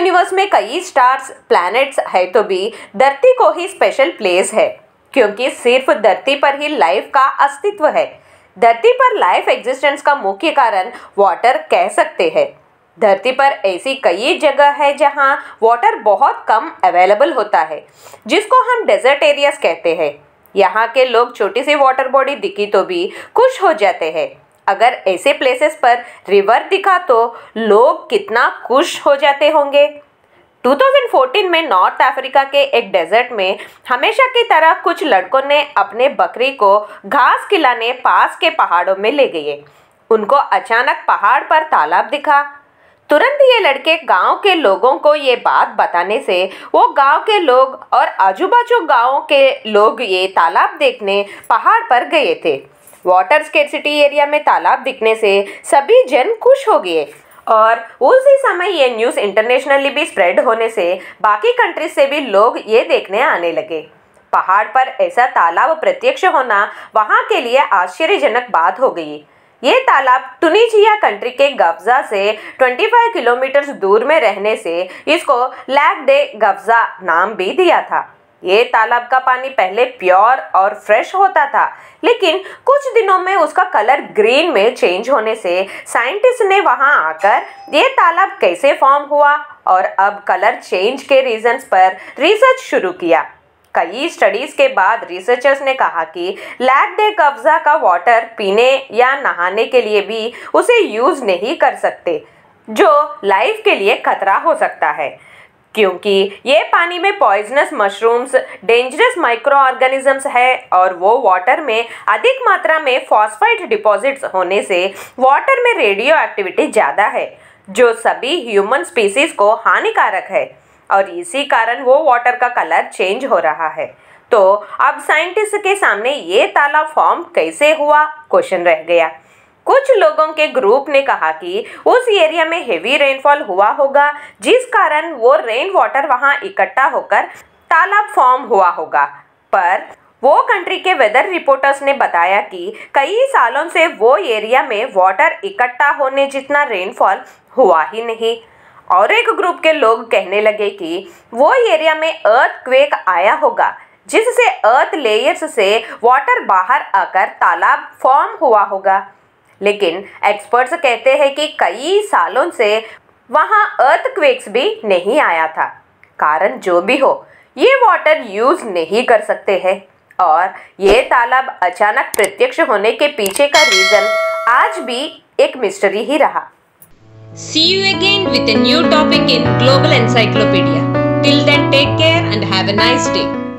Universe में कई stars planets है तो भी धरती को ही स्पेशल प्लेस है क्योंकि सिर्फ धरती पर ही लाइफ का अस्तित्व है धरती पर लाइफ एग्जिस्टेंस का मुख्य कारण वाटर कह सकते हैं धरती पर ऐसी कई जगह है जहाँ वाटर बहुत कम अवेलेबल होता है जिसको हम डेजर्ट एरियाज कहते हैं यहाँ के लोग छोटी सी वाटर बॉडी दिखी तो भी खुश हो जाते हैं अगर ऐसे प्लेसेस पर रिवर दिखा तो लोग कितना खुश हो जाते होंगे 2014 में नॉर्थ अफ्रीका के एक डेजर्ट में हमेशा की तरह कुछ लड़कों ने अपने बकरी को घास खिलाने पास के पहाड़ों में ले गए उनको अचानक पहाड़ पर तालाब दिखा तुरंत ये लड़के गांव के लोगों को ये बात बताने से वो गांव के लोग और आजू बाजू गाँव के लोग ये तालाब देखने पहाड़ पर गए थे वाटर सिटी एरिया में तालाब दिखने से सभी जन खुश हो गए और उसी समय ये न्यूज़ इंटरनेशनली भी स्प्रेड होने से बाकी कंट्रीज से भी लोग ये देखने आने लगे पहाड़ पर ऐसा तालाब प्रत्यक्ष होना वहाँ के लिए आश्चर्यजनक बात हो गई ये तालाब टूनिजिया कंट्री के गब्जा से 25 किलोमीटर दूर में रहने से इसको लैक डे गब्जा नाम भी दिया था ये तालाब का पानी पहले प्योर और फ्रेश होता था लेकिन कुछ दिनों में उसका कलर ग्रीन में चेंज होने से साइंटिस्ट ने वहां आकर ये तालाब कैसे फॉर्म हुआ और अब कलर चेंज के रीजंस पर रिसर्च शुरू किया कई स्टडीज के बाद रिसर्चर्स ने कहा कि लैक डे कब्जा का वाटर पीने या नहाने के लिए भी उसे यूज नहीं कर सकते जो लाइफ के लिए खतरा हो सकता है क्योंकि ये पानी में poisonous mushrooms dangerous microorganisms है और वो वाटर में अधिक मात्रा में फॉस्फाइड डिपॉजिट्स होने से वाटर में रेडियो एक्टिविटी ज़्यादा है जो सभी ह्यूमन स्पीसीज को हानिकारक है और इसी कारण वो वाटर का कलर चेंज हो रहा है तो अब साइंटिस्ट के सामने ये ताला फॉर्म कैसे हुआ क्वेश्चन रह गया कुछ लोगों के ग्रुप ने कहा कि उस एरिया में हेवी रेनफॉल हुआ होगा जिस कारण वो रेन वाटर वहाँ इकट्ठा होकर तालाब फॉर्म हुआ होगा पर वो कंट्री के वेदर रिपोर्टर्स ने बताया कि कई सालों से वो एरिया में वाटर इकट्ठा होने जितना रेनफॉल हुआ ही नहीं और एक ग्रुप के लोग कहने लगे कि वो एरिया में अर्थ क्वेक आया होगा जिससे अर्थ लेयर्स से वाटर बाहर आकर तालाब फॉर्म हुआ होगा लेकिन एक्सपर्ट्स कहते हैं कि कई सालों से वहाँ अर्थक्वेक्स भी नहीं आया था कारण जो भी हो ये वाटर यूज़ नहीं कर सकते हैं और ये तालाब अचानक प्रत्यक्ष होने के पीछे का रीज़न आज भी एक मिस्ट्री ही रहा see you again with a new topic in Global Encyclopedia. Till then, take care and have a nice day.